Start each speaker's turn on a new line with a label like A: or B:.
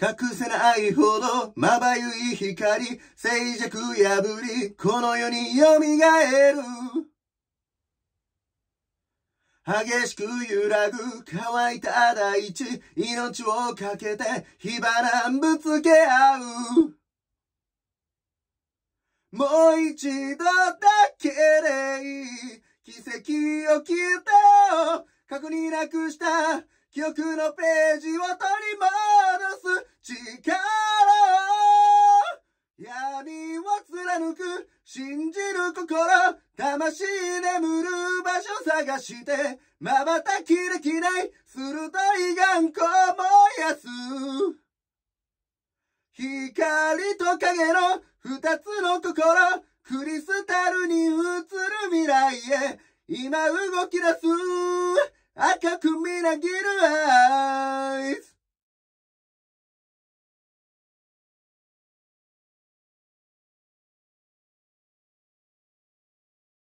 A: 隠せないほどまばゆい光静寂破りこの世に蘇る激しく揺らぐ乾いた大地命をかけて火花ぶつけ合うもう一度だけでいい奇跡をきっと過去になくした記憶のページを取り戻貫く信じる心魂眠る場所探して瞬きできない鋭い眼光燃やす光と影の二つの心クリスタルに映る未来へ今動き出す赤くみなぎるアイス